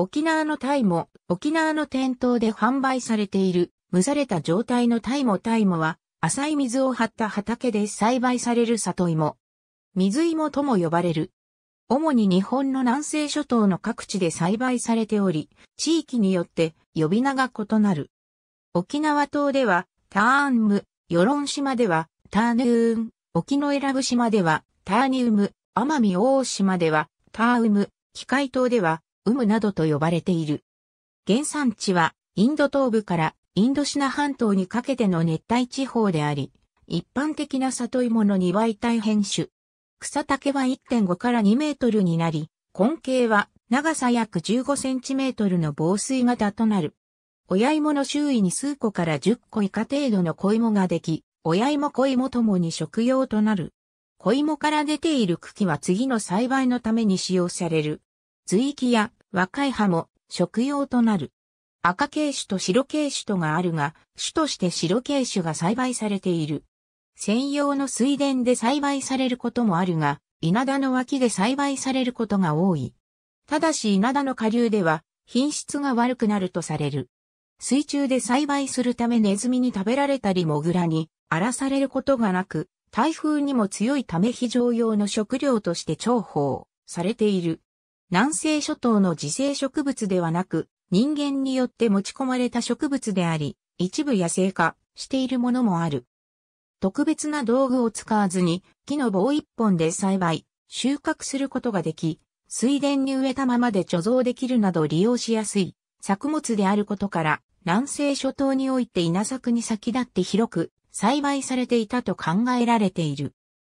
沖縄のタイも、沖縄の店頭で販売されている、蒸された状態のタイもタイもは、浅い水を張った畑で栽培される里芋。水芋とも呼ばれる。主に日本の南西諸島の各地で栽培されており、地域によって呼び名が異なる。沖縄島では、ターンム、与論島では、ターヌーン、沖の選ぶ島では、ターニウム、奄美大島では、ターウム、機械島では、ウムなどと呼ばれている。原産地は、インド東部からインドシナ半島にかけての熱帯地方であり、一般的な里芋の2倍体変種。草丈は1.5から2メートルになり、根茎は長さ約15センチメートルの防水型となる。親芋の周囲に数個から10個以下程度の子芋ができ、親芋小芋ともに食用となる。子芋から出ている茎は次の栽培のために使用される。随域や若い葉も食用となる。赤系種と白系種とがあるが、種として白系種が栽培されている。専用の水田で栽培されることもあるが、稲田の脇で栽培されることが多い。ただし稲田の下流では品質が悪くなるとされる。水中で栽培するためネズミに食べられたりモグラに荒らされることがなく、台風にも強いため非常用の食料として重宝されている。南西諸島の自生植物ではなく、人間によって持ち込まれた植物であり、一部野生化しているものもある。特別な道具を使わずに木の棒一本で栽培、収穫することができ、水田に植えたままで貯蔵できるなど利用しやすい作物であることから、南西諸島において稲作に先立って広く栽培されていたと考えられている。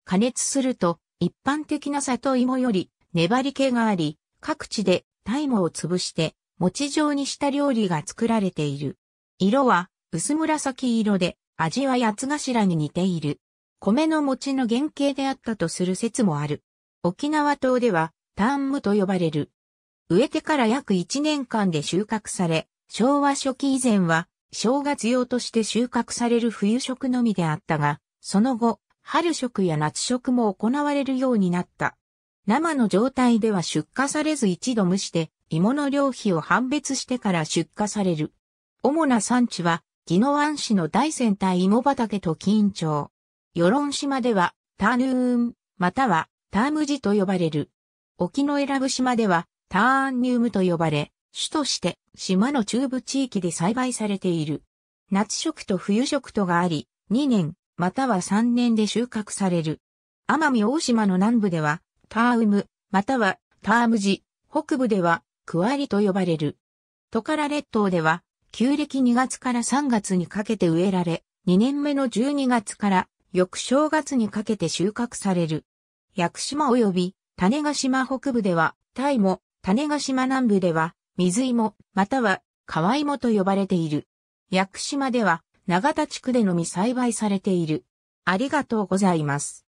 加熱すると一般的な里芋より粘り気があり、各地でタイムを潰して餅状にした料理が作られている。色は薄紫色で味は八つ頭に似ている。米の餅の原型であったとする説もある。沖縄島ではターンムと呼ばれる。植えてから約1年間で収穫され、昭和初期以前は正月用として収穫される冬食のみであったが、その後、春食や夏食も行われるようになった。生の状態では出荷されず一度蒸して芋の量肥を判別してから出荷される。主な産地は、宜野湾市の大仙台芋畑と金町。与論島では、ターヌーン、またはタームジと呼ばれる。沖の選ぶ島では、ターンニウムと呼ばれ、種として島の中部地域で栽培されている。夏食と冬食とがあり、2年、または3年で収穫される。奄美大島の南部では、ターウム、またはタームジ、北部ではクワリと呼ばれる。トカラ列島では、旧暦2月から3月にかけて植えられ、2年目の12月から翌正月にかけて収穫される。屋久島及び種ヶ島北部では、タイも、種ヶ島南部では、水芋、または川芋と呼ばれている。屋久島では、長田地区でのみ栽培されている。ありがとうございます。